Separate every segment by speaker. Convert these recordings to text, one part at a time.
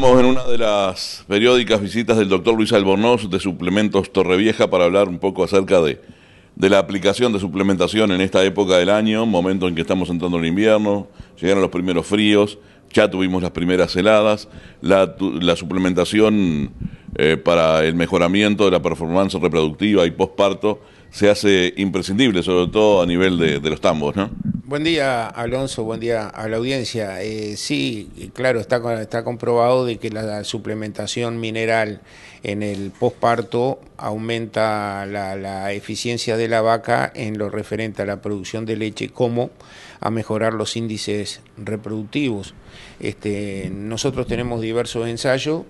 Speaker 1: Estamos en una de las periódicas visitas del doctor Luis Albornoz de Suplementos Torrevieja para hablar un poco acerca de, de la aplicación de suplementación en esta época del año, momento en que estamos entrando en invierno, llegaron los primeros fríos, ya tuvimos las primeras heladas, la, la suplementación eh, para el mejoramiento de la performance reproductiva y postparto se hace imprescindible, sobre todo a nivel de, de los tambos, ¿no?
Speaker 2: Buen día, Alonso, buen día a la audiencia. Eh, sí, claro, está, está comprobado de que la suplementación mineral en el posparto aumenta la, eficiencia de la vaca en lo referente a la producción de leche como a mejorar los índices reproductivos. Este, nosotros tenemos diversos ensayos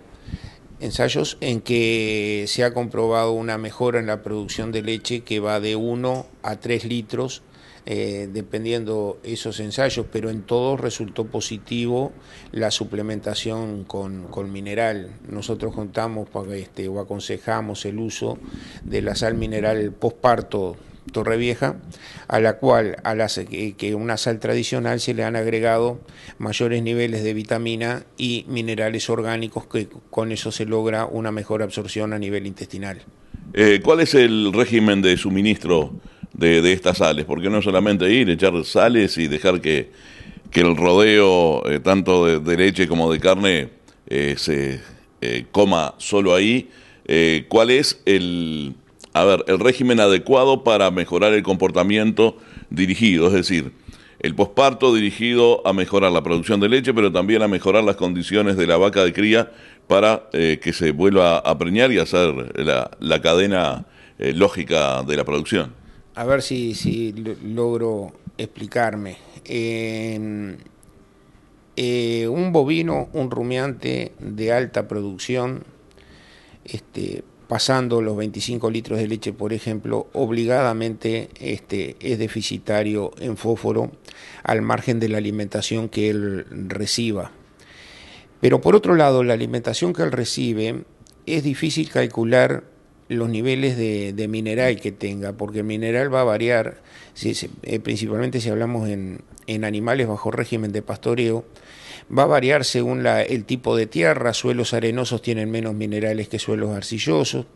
Speaker 2: ensayos en que se ha comprobado una mejora en la producción de leche que va de 1 a 3 litros eh, dependiendo esos ensayos, pero en todos resultó positivo la suplementación con, mineral. Nosotros contamos este, o aconsejamos el uso de la sal mineral postparto Torrevieja, a la cual a la que una sal tradicional se le han agregado mayores niveles de vitamina y minerales orgánicos que con eso se logra una mejor absorción a nivel intestinal.
Speaker 1: Eh, ¿Cuál es el régimen de suministro? de, estas sales, porque no solamente ir, echar sales y dejar que, que el rodeo, eh, tanto de, leche como de carne, eh, se eh, coma solo ahí. ¿Cuál es el, a ver, el régimen adecuado para mejorar el comportamiento dirigido? Es decir, el posparto dirigido a mejorar la producción de leche, pero también a mejorar las condiciones de la vaca de cría para que se vuelva a preñar y hacer la, la cadena lógica de la producción
Speaker 2: a ver si, logro explicarme. Eh, un bovino, un rumiante de alta producción, este, pasando los 25 litros de leche, por ejemplo, obligadamente este, es deficitario en fósforo al margen de la alimentación que él reciba. Pero por otro lado, la alimentación que él recibe es difícil calcular los niveles de, mineral que tenga, porque el mineral va a variar, si, eh, principalmente si hablamos en, animales bajo régimen de pastoreo, va a variar según el tipo de tierra, suelos arenosos tienen menos minerales que suelos arcillosos,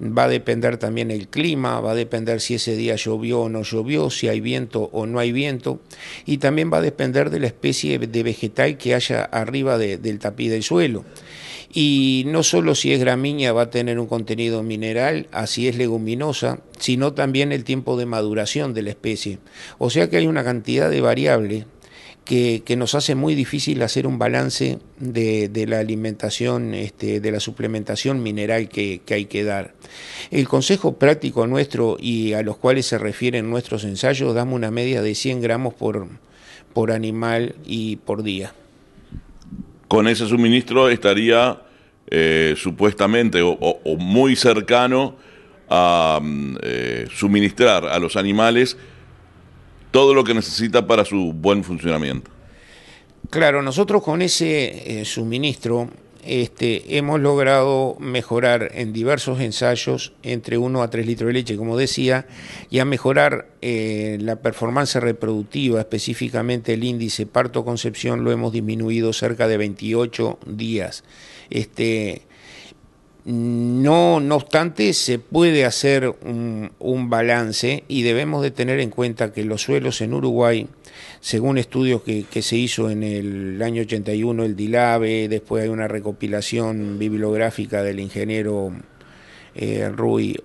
Speaker 2: va a depender también el clima, va a depender si ese día llovió o no llovió, si hay viento o no hay viento, y también va a depender de la especie de vegetal que haya arriba del tapiz del suelo. Y no solo si es gramínea va a tener un contenido mineral, así es leguminosa, sino también el tiempo de maduración de la especie. O sea que hay una cantidad de variables que, nos hace muy difícil hacer un balance de, la alimentación, este, de la suplementación mineral que, hay que dar. El consejo práctico nuestro y a los cuales se refieren nuestros ensayos, damos una media de 100 gramos por animal y por
Speaker 1: día con ese suministro estaría eh, supuestamente o, muy cercano a mm, eh, suministrar a los animales todo lo que necesita para su buen funcionamiento.
Speaker 2: Claro, nosotros con ese eh, suministro este, hemos logrado mejorar en diversos ensayos entre 1 a 3 litros de leche, como decía, y a mejorar eh, la performance reproductiva, específicamente el índice parto-concepción, lo hemos disminuido cerca de 28 días. Este, no, no obstante, se puede hacer un, balance y debemos de tener en cuenta que los suelos en Uruguay, según estudios que, se hizo en el año 81, el DILAVE, después hay una recopilación bibliográfica del ingeniero eh, Rui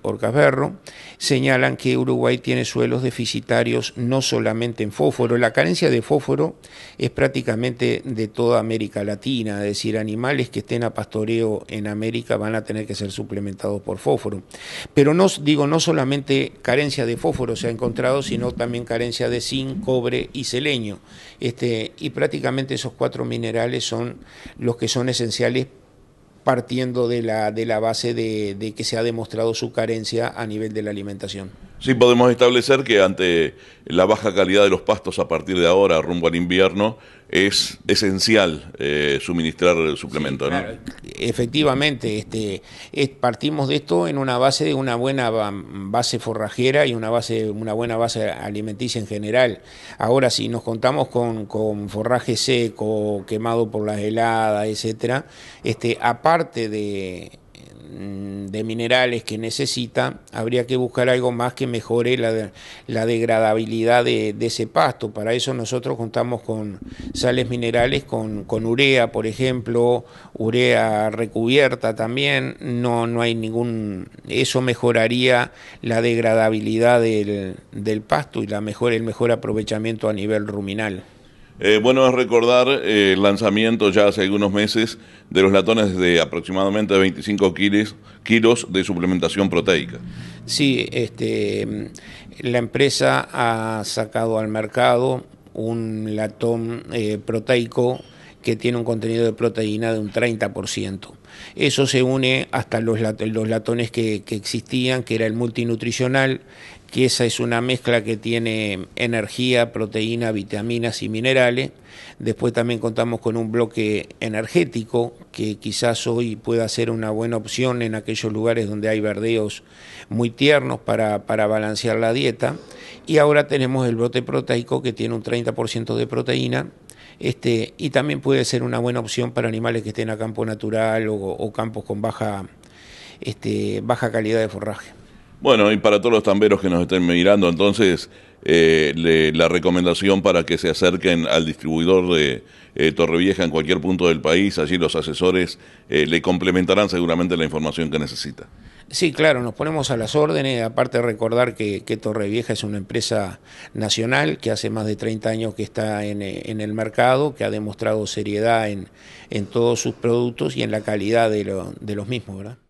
Speaker 2: señalan que Uruguay tiene suelos deficitarios no solamente en fósforo, la carencia de fósforo es prácticamente de toda América Latina, es decir, animales que estén a pastoreo en América van a tener que ser suplementados por fósforo. Pero no digo no solamente carencia de fósforo se ha encontrado, sino también carencia de zinc, cobre y selenio. Este, y prácticamente esos cuatro minerales son los que son esenciales partiendo de la, de la base de, que se ha demostrado su carencia a nivel de la alimentación.
Speaker 1: Sí, podemos establecer que ante la baja calidad de los pastos a partir de ahora, rumbo al invierno, es esencial eh, suministrar el suplemento
Speaker 2: efectivamente, este, partimos de esto en una base de una buena base forrajera y una base, una buena base alimenticia en general. Ahora, si nos contamos con, forraje seco, quemado por las heladas, etcétera, este, aparte de Mm, de minerales que necesita, habría que buscar algo más que mejore la, degradabilidad de, ese pasto. Para eso nosotros contamos con sales minerales, con, con urea, por ejemplo, urea recubierta también, no, no hay ningún, eso mejoraría la degradabilidad del, pasto y la el mejor aprovechamiento a nivel ruminal.
Speaker 1: Eh, bueno, es recordar el eh, lanzamiento ya hace algunos meses de los latones de aproximadamente 25 kilos, de suplementación proteica.
Speaker 2: Sí, este, la empresa ha sacado al mercado un latón eh, proteico que tiene un contenido de proteína de un 30%. Eso se une hasta los, latones que, existían, que era el multinutricional, que esa es una mezcla que tiene energía, proteína, vitaminas y minerales. Después también contamos con un bloque energético que quizás hoy pueda ser una buena opción en aquellos lugares donde hay verdeos muy tiernos para, para balancear la dieta. Y ahora tenemos el brote proteico que tiene un 30% de proteína este, y también puede ser una buena opción para animales que estén a campo natural o, campos con este, baja, calidad de forraje.
Speaker 1: Bueno, y para todos los tamberos que nos estén mirando, entonces, eh, la recomendación para que se acerquen al distribuidor de eh, Torrevieja en cualquier punto del país, allí los asesores eh, le complementarán seguramente la información que necesita.
Speaker 2: Sí, claro, nos ponemos a las órdenes. Aparte de recordar que, que, Vieja es una empresa nacional que hace más de 30 años que está eh, en, el mercado, que ha demostrado seriedad en, en, todos sus productos y en la calidad de, de los mismos, ¿verdad?